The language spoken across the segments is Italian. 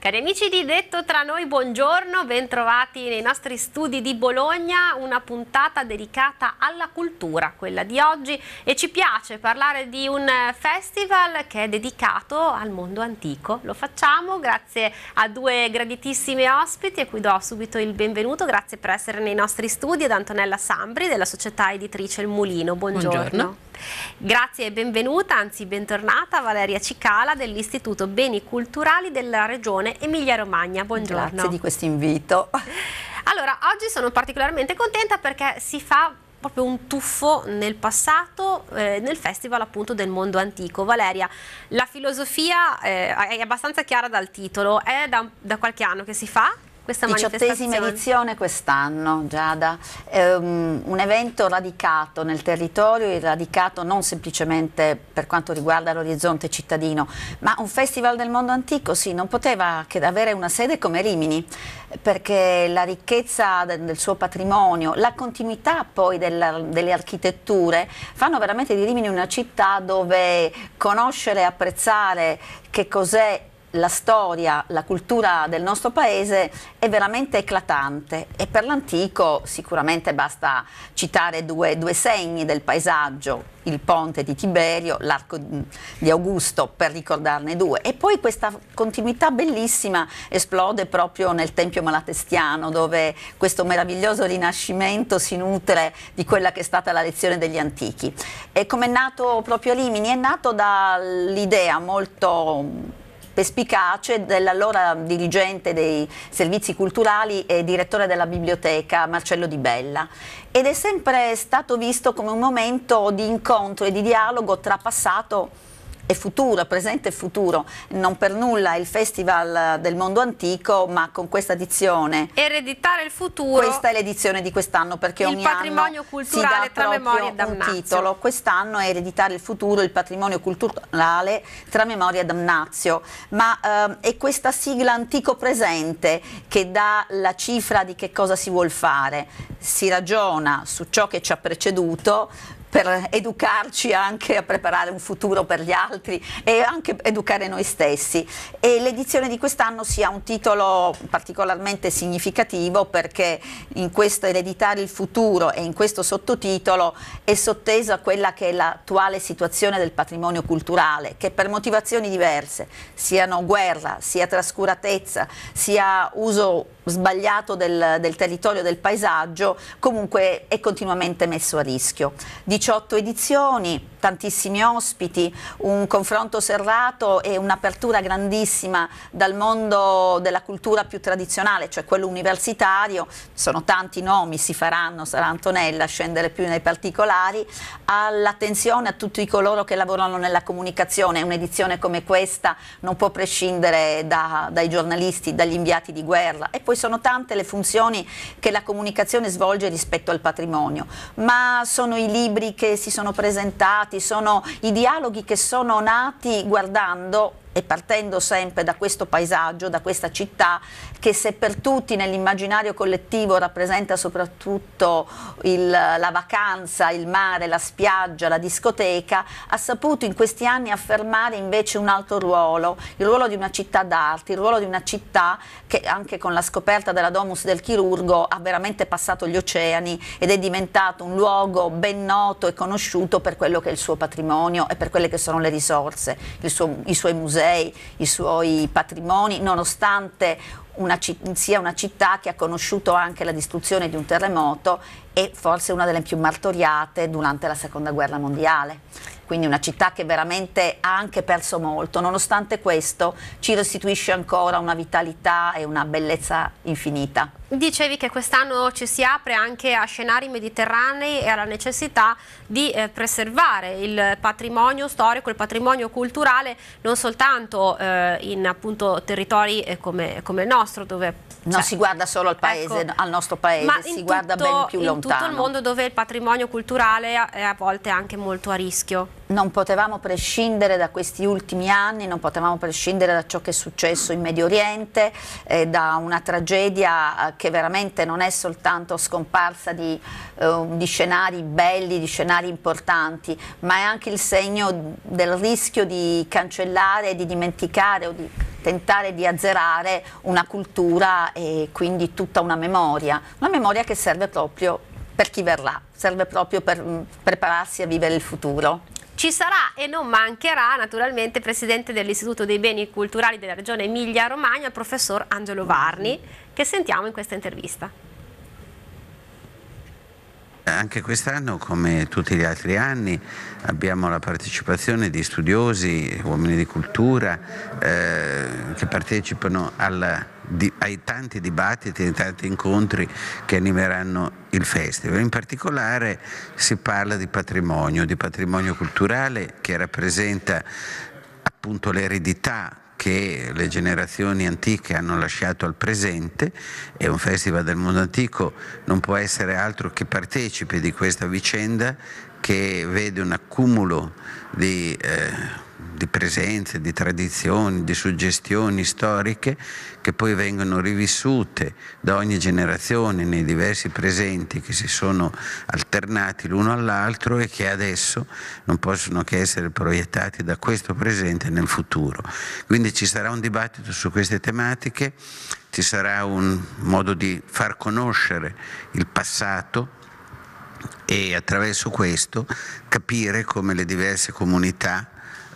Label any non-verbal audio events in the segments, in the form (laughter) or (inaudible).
Cari amici di Detto Tra Noi, buongiorno, bentrovati nei nostri studi di Bologna, una puntata dedicata alla cultura, quella di oggi, e ci piace parlare di un festival che è dedicato al mondo antico. Lo facciamo grazie a due graditissime ospiti a cui do subito il benvenuto, grazie per essere nei nostri studi, ad Antonella Sambri della società editrice Il Mulino, buongiorno. buongiorno. Grazie e benvenuta, anzi bentornata Valeria Cicala dell'Istituto Beni Culturali della Regione Emilia-Romagna. Buongiorno. Grazie di questo invito. (laughs) Allora, oggi sono particolarmente contenta perché si fa proprio un tuffo nel passato, eh, nel festival appunto del mondo antico. Valeria, la filosofia eh, è abbastanza chiara dal titolo, è da, da qualche anno che si fa? questa diciottesima edizione quest'anno, Giada, um, un evento radicato nel territorio e radicato non semplicemente per quanto riguarda l'orizzonte cittadino, ma un festival del mondo antico, sì, non poteva che avere una sede come Rimini, perché la ricchezza del, del suo patrimonio, la continuità poi della, delle architetture, fanno veramente di Rimini una città dove conoscere e apprezzare che cos'è la storia, la cultura del nostro paese è veramente eclatante e per l'antico sicuramente basta citare due, due, segni del paesaggio, il ponte di Tiberio, l'arco di Augusto per ricordarne due e poi questa continuità bellissima esplode proprio nel Tempio Malatestiano dove questo meraviglioso rinascimento si nutre di quella che è stata la lezione degli antichi. E come è nato proprio Rimini? È nato dall'idea molto perspicace dell'allora dirigente dei servizi culturali e direttore della biblioteca Marcello Di Bella ed è sempre stato visto come un momento di incontro e di dialogo tra passato e e futuro, presente e futuro. Non per nulla il Festival del Mondo Antico, ma con questa edizione. Ereditare il futuro. Questa è l'edizione di quest'anno perché ogni anno. il patrimonio culturale tra memoria e damnazio. titolo. Quest'anno è Ereditare il futuro, il patrimonio culturale tra memoria e damnazio. Ma ehm, è questa sigla antico presente che dà la cifra di che cosa si vuol fare. Si ragiona su ciò che ci ha preceduto, per educarci anche a preparare un futuro per gli altri e anche educare noi stessi. E l'edizione di quest'anno sia un titolo particolarmente significativo perché in questo ereditare il futuro e in questo sottotitolo è sotteso a quella che è l'attuale situazione del patrimonio culturale che per motivazioni diverse, siano guerra, sia trascuratezza, sia uso sbagliato del, del territorio, del paesaggio, comunque è continuamente messo a rischio. 18 edizioni, tantissimi ospiti, un confronto serrato e un'apertura grandissima dal mondo della cultura più tradizionale, cioè quello universitario, sono tanti nomi, si faranno, sarà Antonella a scendere più nei particolari, all'attenzione a tutti coloro che lavorano nella comunicazione, un'edizione come questa non può prescindere da, dai giornalisti, dagli inviati di guerra e poi sono tante le funzioni che la comunicazione svolge rispetto al patrimonio, ma sono i libri che si sono presentati, sono i dialoghi che sono nati guardando e partendo sempre da questo paesaggio, da questa città che se per tutti nell'immaginario collettivo rappresenta soprattutto il, la vacanza, il mare, la spiaggia, la discoteca, ha saputo in questi anni affermare invece un altro ruolo, il ruolo di una città d'arte, il ruolo di una città che anche con la scoperta della Domus del chirurgo ha veramente passato gli oceani ed è diventato un luogo ben noto e conosciuto per quello che è il suo patrimonio e per quelle che sono le risorse, suo, i suoi musei musei, i suoi patrimoni, nonostante una sia una città che ha conosciuto anche la distruzione di un terremoto e forse una delle più martoriate durante la seconda guerra mondiale quindi una città che veramente ha anche perso molto. Nonostante questo ci restituisce ancora una vitalità e una bellezza infinita. Dicevi che quest'anno ci si apre anche a scenari mediterranei e alla necessità di eh, preservare il patrimonio storico, il patrimonio culturale, non soltanto eh, in appunto, territori eh, come, come, il nostro, dove... Non cioè si guarda solo al, paese, ecco, al nostro paese, si tutto, guarda ben più lontano. in tutto il mondo dove il patrimonio culturale è a volte anche molto a rischio non potevamo prescindere da questi ultimi anni, non potevamo prescindere da ciò che è successo in Medio Oriente, eh, da una tragedia eh, che veramente non è soltanto scomparsa di, eh, di, scenari belli, di scenari importanti, ma è anche il segno del rischio di cancellare, di dimenticare o di tentare di azzerare una cultura e quindi tutta una memoria, una memoria che serve proprio per chi verrà, serve proprio per mm, prepararsi a vivere il futuro. Ci sarà e non mancherà naturalmente il Presidente dell'Istituto dei Beni Culturali della Regione Emilia-Romagna, il professor Angelo Varni, che sentiamo in questa intervista. Anche quest'anno, come tutti gli altri anni, abbiamo la partecipazione di studiosi, uomini di cultura, eh, che partecipano alla di, ai tanti dibattiti, ai tanti incontri che animeranno il festival. In particolare si parla di patrimonio, di patrimonio culturale che rappresenta appunto l'eredità che le generazioni antiche hanno lasciato al presente e un festival del mondo antico non può essere altro che partecipe di questa vicenda che vede un accumulo di... Eh, di presenze, di tradizioni, di suggestioni storiche che poi vengono rivissute da ogni generazione nei diversi presenti che si sono alternati l'uno all'altro e che adesso non possono che essere proiettati da questo presente nel futuro. Quindi ci sarà un dibattito su queste tematiche, ci sarà un modo di far conoscere il passato e attraverso questo capire come le diverse comunità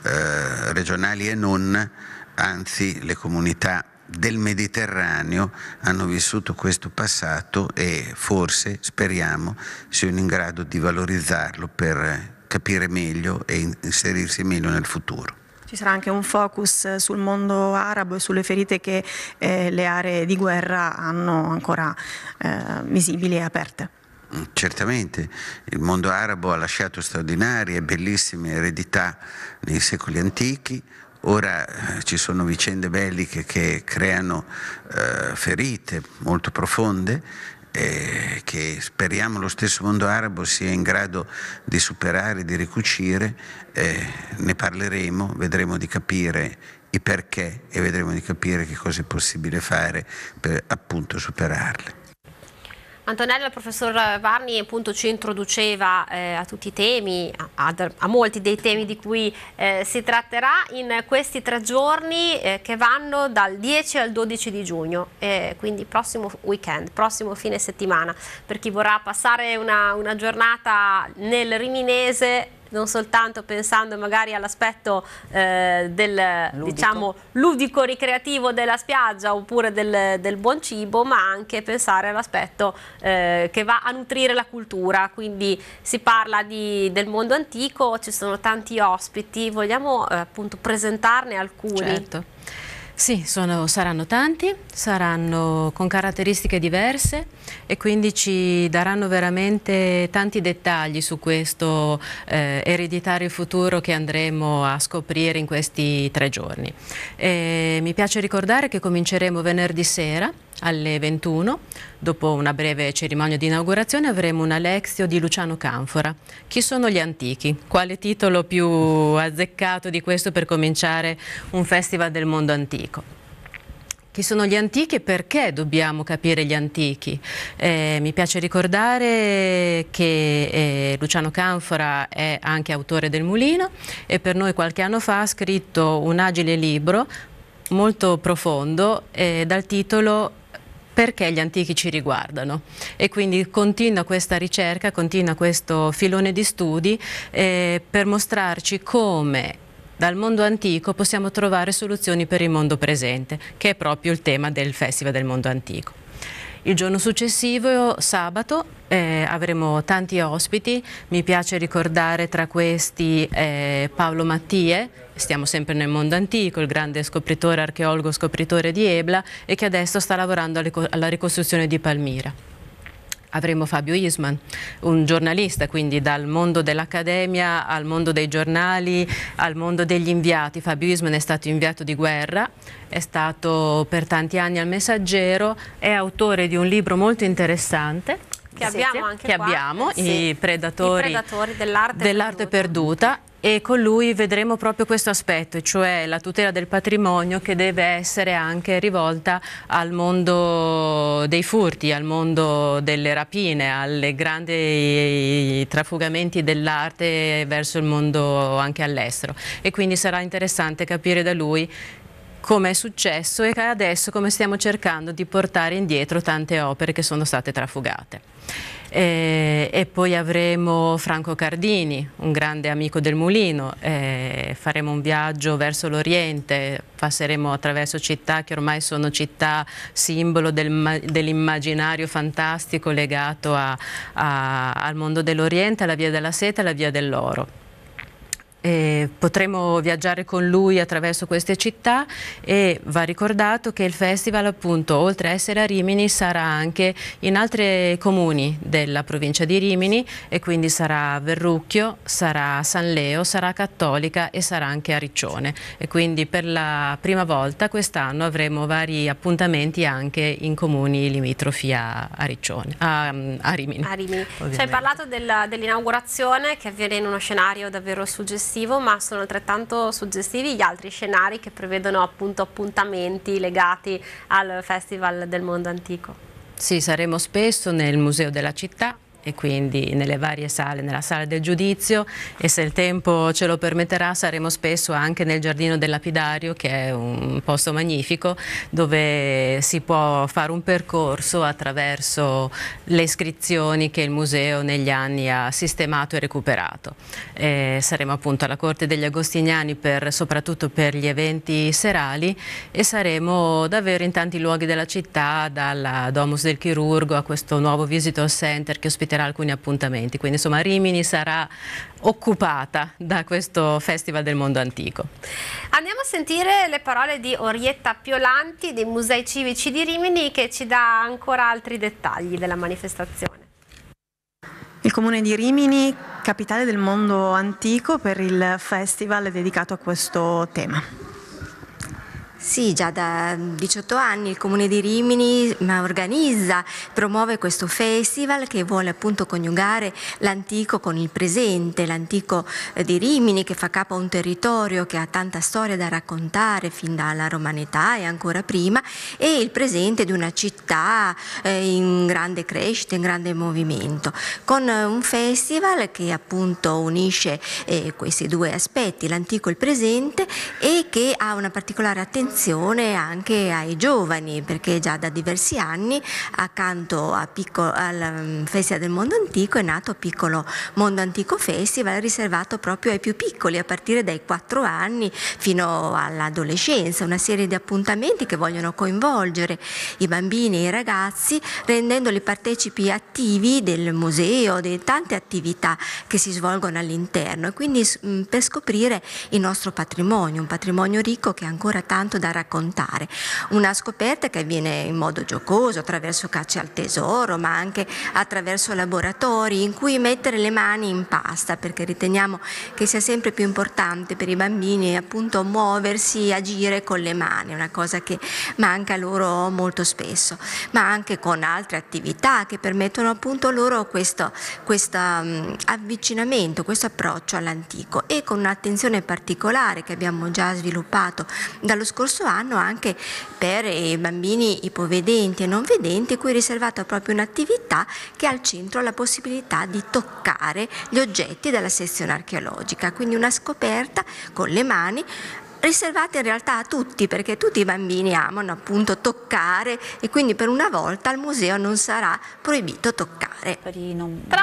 eh, regionali e non, anzi le comunità del Mediterraneo hanno vissuto questo passato e forse, speriamo, siano in grado di valorizzarlo per capire meglio e inserirsi meglio nel futuro. Ci sarà anche un focus eh, sul mondo arabo e sulle ferite che eh, le aree di guerra hanno ancora eh, visibili e aperte. Certamente il mondo arabo ha lasciato straordinarie e bellissime eredità nei secoli antichi, Ora eh, ci sono vicende belliche che creano eh, ferite molto profonde eh, che speriamo lo stesso mondo arabo sia in grado di superare, di ricucire, eh, ne parleremo, vedremo di capire i perché e vedremo di capire che cosa è possibile fare per appunto superarle. Antonella, il professor Varni appunto ci introduceva eh, a tutti i temi, a, a, a, molti dei temi di cui eh, si tratterà in questi tre giorni eh, che vanno dal 10 al 12 di giugno, quindi prossimo weekend, prossimo fine settimana, per chi vorrà passare una, una giornata nel Riminese non soltanto pensando magari all'aspetto eh, del ludico. diciamo ludico ricreativo della spiaggia oppure del, del buon cibo, ma anche pensare all'aspetto eh, che va a nutrire la cultura. Quindi si parla di, del mondo antico, ci sono tanti ospiti, vogliamo eh, appunto presentarne alcuni. Certo. Sì, sono, saranno tanti, saranno con caratteristiche diverse e quindi ci daranno veramente tanti dettagli su questo eh, ereditario futuro che andremo a scoprire in questi tre giorni. E mi piace ricordare che cominceremo venerdì sera alle 21, dopo una breve cerimonia di inaugurazione, avremo un Alexio di Luciano Canfora. Chi sono gli antichi? Quale titolo più azzeccato di questo per cominciare un festival del mondo antico? Chi sono gli antichi e perché dobbiamo capire gli antichi? Eh, mi piace ricordare che eh, Luciano Canfora è anche autore del Mulino e per noi qualche anno fa ha scritto un agile libro molto profondo eh, dal titolo perché gli antichi ci riguardano e quindi continua questa ricerca, continua questo filone di studi eh, per mostrarci come dal mondo antico possiamo trovare soluzioni per il mondo presente, che è proprio il tema del Festival del Mondo Antico. Il giorno successivo, sabato, eh, avremo tanti ospiti, mi piace ricordare tra questi eh, Paolo Mattie, stiamo sempre nel mondo antico, il grande scopritore, archeologo scopritore di Ebla e che adesso sta lavorando alla ricostruzione di Palmira avremo Fabio Isman, un giornalista, quindi dal mondo dell'accademia al mondo dei giornali, al mondo degli inviati. Fabio Isman è stato inviato di guerra, è stato per tanti anni al Messaggero, è autore di un libro molto interessante che abbiamo anche che qua. abbiamo, sì. i predatori, predatori dell'arte dell perduta. perduta e con lui vedremo proprio questo aspetto, cioè la tutela del patrimonio che deve essere anche rivolta al mondo dei furti, al mondo delle rapine, alle grandi eh, trafugamenti dell'arte verso il mondo anche all'estero e quindi sarà interessante capire da lui come è successo e adesso come stiamo cercando di portare indietro tante opere che sono state trafugate eh, e poi avremo Franco Cardini, un grande amico del mulino, eh, faremo un viaggio verso l'Oriente, passeremo attraverso città che ormai sono città simbolo del, dell'immaginario fantastico legato a, a, al mondo dell'Oriente, alla Via della Seta e alla Via dell'Oro eh, potremo viaggiare con lui attraverso queste città e va ricordato che il festival appunto oltre a essere a Rimini sarà anche in altri comuni della provincia di Rimini e quindi sarà a Verrucchio, sarà a San Leo, sarà a Cattolica e sarà anche a Riccione e quindi per la prima volta quest'anno avremo vari appuntamenti anche in comuni limitrofi a, a Riccione, a, a Rimini. A Rimini. Ci hai parlato dell'inaugurazione dell che avviene in uno scenario davvero suggestivo suggestivo, ma sono altrettanto suggestivi gli altri scenari che prevedono appunto appuntamenti legati al Festival del Mondo Antico. Sì, saremo spesso nel Museo della Città, e quindi nelle varie sale, nella sala del giudizio e se il tempo ce lo permetterà saremo spesso anche nel giardino del lapidario che è un posto magnifico dove si può fare un percorso attraverso le iscrizioni che il museo negli anni ha sistemato e recuperato. E saremo appunto alla Corte degli Agostiniani per, soprattutto per gli eventi serali e saremo davvero in tanti luoghi della città, dalla Domus del Chirurgo a questo nuovo Visitor Center che ospiterà ospiterà alcuni appuntamenti, quindi insomma Rimini sarà occupata da questo Festival del Mondo Antico. Andiamo a sentire le parole di Orietta Piolanti dei Musei Civici di Rimini che ci dà ancora altri dettagli della manifestazione. Il comune di Rimini, capitale del mondo antico per il festival dedicato a questo tema. Sì, già da 18 anni il Comune di Rimini mm, organizza, promuove questo festival che vuole appunto coniugare l'antico con il presente, l'antico eh, di Rimini che fa capo a un territorio che ha tanta storia da raccontare fin dalla romanità e ancora prima e il presente di una città eh, in grande crescita, in grande movimento, con eh, un festival che appunto unisce questi due aspetti, l'antico e il presente e che ha una particolare attenzione formazione anche ai giovani perché già da diversi anni accanto a piccolo, al mm, Festival del Mondo Antico è nato Piccolo Mondo Antico Festival riservato proprio ai più piccoli a partire dai 4 anni fino all'adolescenza, una serie di appuntamenti che vogliono coinvolgere i bambini e i ragazzi rendendoli partecipi attivi del museo, di tante attività che si svolgono all'interno e quindi mm, per scoprire il nostro patrimonio, un patrimonio ricco che ha ancora tanto da da raccontare. Una scoperta che avviene in modo giocoso, attraverso cacce al tesoro, ma anche attraverso laboratori in cui mettere le mani in pasta, perché riteniamo che sia sempre più importante per i bambini appunto muoversi, agire con le mani, una cosa che manca loro molto spesso, ma anche con altre attività che permettono appunto loro questo, questo avvicinamento, questo approccio all'antico e con un'attenzione particolare che abbiamo già sviluppato dallo scorso scorso anno anche per i bambini ipovedenti e non vedenti, cui è riservata proprio un'attività che ha al centro la possibilità di toccare gli oggetti della sezione archeologica, quindi una scoperta con le mani riservate in realtà a tutti, perché tutti i bambini amano appunto toccare e quindi per una volta al museo non sarà proibito toccare. Tra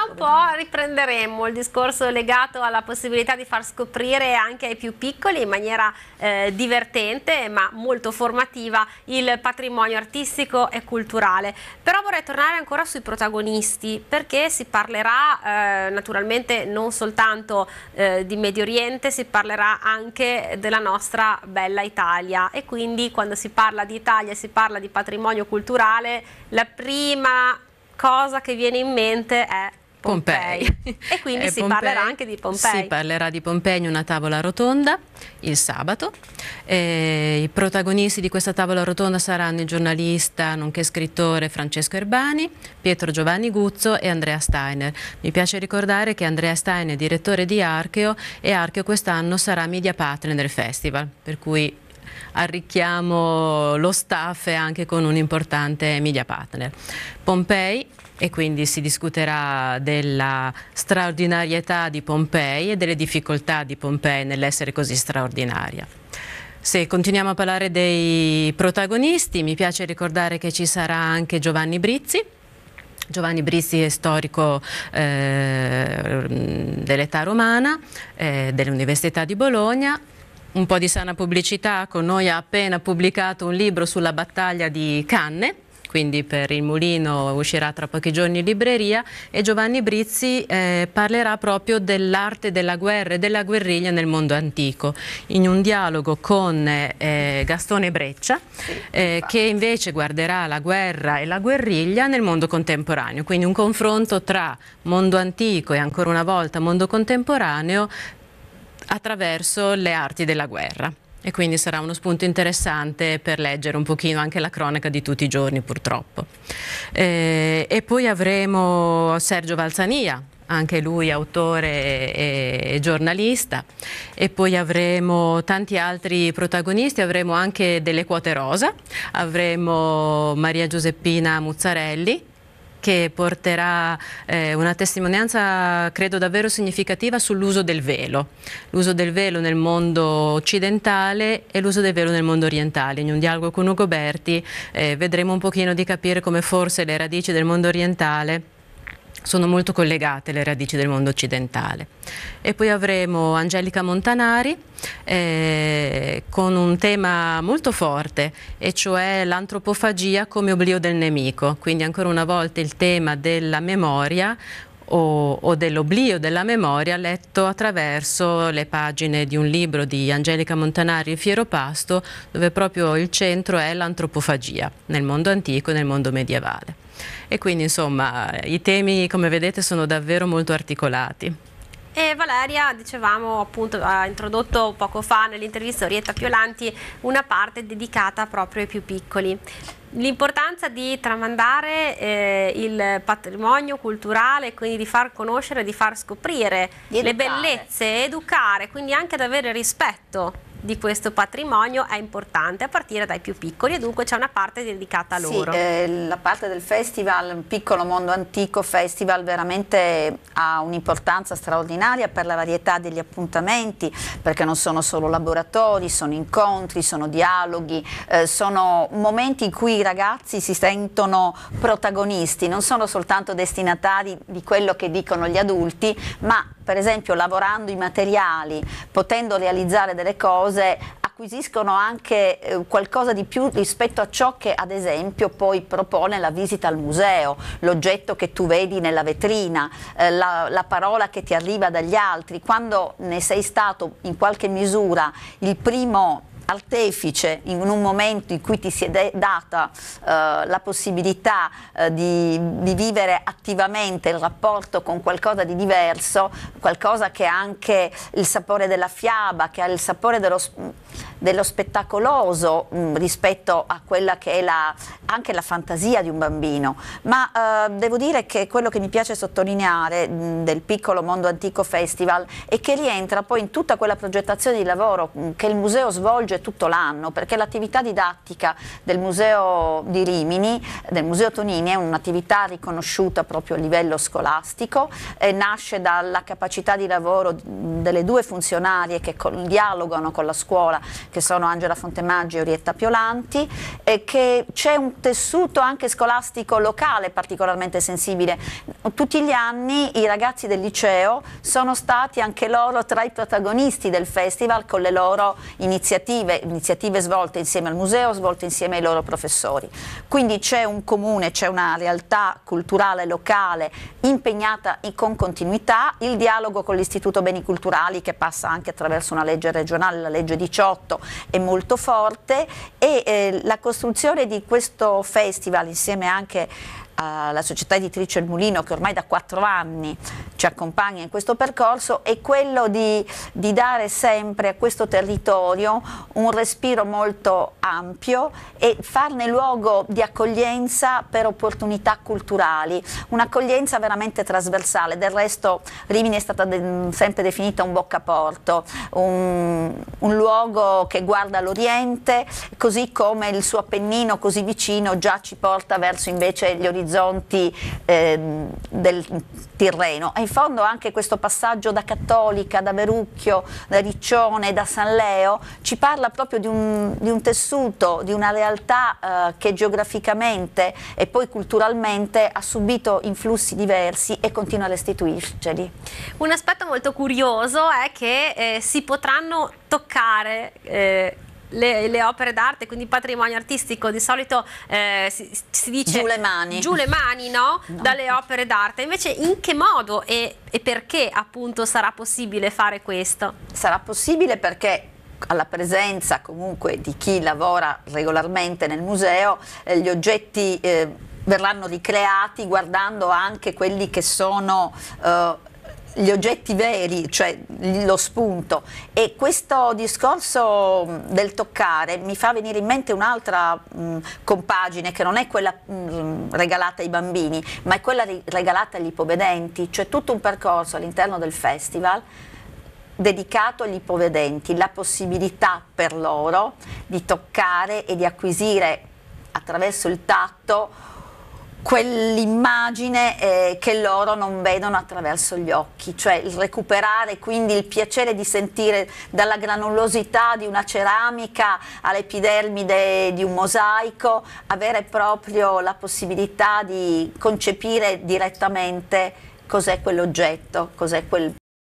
un po' riprenderemo il discorso legato alla possibilità di far scoprire anche ai più piccoli in maniera eh, divertente ma molto formativa il patrimonio artistico e culturale. Però vorrei tornare ancora sui protagonisti perché si parlerà eh, naturalmente non soltanto eh, di Medio Oriente, si parlerà anche della nostra nostra bella Italia e quindi quando si parla di Italia e si parla di patrimonio culturale la prima cosa che viene in mente è Pompei. Pompei. E quindi eh, si Pompei, parlerà anche di Pompei. Si parlerà di Pompei in una tavola rotonda il sabato. Eh, I protagonisti di questa tavola rotonda saranno il giornalista nonché scrittore Francesco Erbani, Pietro Giovanni Guzzo e Andrea Steiner. Mi piace ricordare che Andrea Steiner è direttore di Archeo e Archeo quest'anno sarà media partner del festival, per cui arricchiamo lo staff anche con un importante media partner. Pompei e quindi si discuterà della straordinarietà di Pompei e delle difficoltà di Pompei nell'essere così straordinaria. Se continuiamo a parlare dei protagonisti, mi piace ricordare che ci sarà anche Giovanni Brizzi. Giovanni Brizzi è storico eh, dell'età romana, eh, dell'Università di Bologna, un po' di sana pubblicità, con noi ha appena pubblicato un libro sulla battaglia di Canne, quindi per il Mulino uscirà tra pochi giorni in libreria e Giovanni Brizzi eh, parlerà proprio dell'arte della guerra e della guerriglia nel mondo antico, in un dialogo con eh, Gastone Breccia eh, che invece guarderà la guerra e la guerriglia nel mondo contemporaneo, quindi un confronto tra mondo antico e ancora una volta mondo contemporaneo attraverso le arti della guerra. E quindi sarà uno spunto interessante per leggere un pochino anche la cronaca di tutti i giorni purtroppo. Eh, e poi avremo Sergio Valzania, anche lui autore e, giornalista e poi avremo tanti altri protagonisti, avremo anche delle quote rosa, avremo Maria Giuseppina Muzzarelli che porterà eh, una testimonianza credo davvero significativa sull'uso del velo, l'uso del velo nel mondo occidentale e l'uso del velo nel mondo orientale. In un dialogo con Ugo Berti eh, vedremo un pochino di capire come forse le radici del mondo orientale sono molto collegate le radici del mondo occidentale. E poi avremo Angelica Montanari eh, con un tema molto forte, e cioè l'antropofagia come oblio del nemico. Quindi ancora una volta il tema della memoria o, o dell'oblio della memoria letto attraverso le pagine di un libro di Angelica Montanari e Fiero Pasto, dove proprio il centro è l'antropofagia nel mondo antico e nel mondo medievale e quindi insomma i temi come vedete sono davvero molto articolati. E Valeria, dicevamo appunto, ha introdotto poco fa nell'intervista Orietta Piolanti una parte dedicata proprio ai più piccoli. L'importanza di tramandare eh, il patrimonio culturale, quindi di far conoscere, di far scoprire di le bellezze, educare, quindi anche ad avere rispetto di questo patrimonio è importante a partire dai più piccoli e dunque c'è una parte dedicata a loro. Sì, eh, la parte del festival, Piccolo Mondo Antico Festival, veramente ha un'importanza straordinaria per la varietà degli appuntamenti, perché non sono solo laboratori, sono incontri, sono dialoghi, eh, sono momenti in cui i ragazzi si sentono protagonisti, non sono soltanto destinatari di quello che dicono gli adulti, ma per esempio lavorando i materiali, potendo realizzare delle cose, acquisiscono anche eh, qualcosa di più rispetto a ciò che ad esempio poi propone la visita al museo, l'oggetto che tu vedi nella vetrina, eh, la, la, parola che ti arriva dagli altri, quando ne sei stato in qualche misura il primo artefice in un momento in cui ti si è data eh, la possibilità eh, di, di, vivere attivamente il rapporto con qualcosa di diverso, qualcosa che ha anche il sapore della fiaba, che ha il sapore dello dello spettacoloso mh, mm, rispetto a quella che è la, anche la fantasia di un bambino, ma eh, devo dire che quello che mi piace sottolineare mh, mm, del piccolo mondo antico festival è che rientra poi in tutta quella progettazione di lavoro mh, mm, che il museo svolge tutto l'anno, perché l'attività didattica del museo di Rimini, del museo Tonini, è un'attività riconosciuta proprio a livello scolastico, eh, nasce dalla capacità di lavoro delle due funzionarie che dialogano con la scuola che sono Angela Fontemaggi e Orietta Piolanti, e che c'è un tessuto anche scolastico locale particolarmente sensibile. Tutti gli anni i ragazzi del liceo sono stati anche loro tra i protagonisti del festival con le loro iniziative, iniziative svolte insieme al museo, svolte insieme ai loro professori. Quindi c'è un comune, c'è una realtà culturale locale impegnata con continuità, il dialogo con l'Istituto Beni Culturali che passa anche attraverso una legge regionale, la legge 18, 2018 è molto forte e eh, la costruzione di questo festival insieme anche a alla società editrice Il Mulino che ormai da quattro anni ci accompagna in questo percorso è quello di, di dare sempre a questo territorio un respiro molto ampio e farne luogo di accoglienza per opportunità culturali, un'accoglienza veramente trasversale, del resto Rimini è stata de sempre definita un boccaporto, un, un luogo che guarda l'Oriente, così come il suo Appennino così vicino già ci porta verso invece gli orizzonti orizzonti eh, del Tirreno. E in fondo anche questo passaggio da Cattolica, da Verucchio, da Riccione, da San Leo, ci parla proprio di un, di un tessuto, di una realtà eh, che geograficamente e poi culturalmente ha subito influssi diversi e continua a restituirceli. Un aspetto molto curioso è che eh, si potranno toccare eh, le, le, opere d'arte, quindi patrimonio artistico, di solito eh, si, si, dice giù le mani, giù le mani no? no. dalle opere d'arte, invece in che modo e, e perché appunto sarà possibile fare questo? Sarà possibile perché alla presenza comunque di chi lavora regolarmente nel museo, eh, gli oggetti eh, verranno ricreati guardando anche quelli che sono eh, gli oggetti veri, cioè lo spunto. E questo discorso mm, del toccare mi fa venire in mente un'altra mm, compagine che non è quella mh, mm, regalata ai bambini, ma è quella regalata agli ipovedenti, cioè tutto un percorso all'interno del festival dedicato agli ipovedenti, la possibilità per loro di toccare e di acquisire attraverso il tatto quell'immagine eh, che loro non vedono attraverso gli occhi, cioè il recuperare quindi il piacere di sentire dalla granulosità di una ceramica all'epidermide di un mosaico, avere proprio la possibilità di concepire direttamente cos'è quell'oggetto, cos'è quel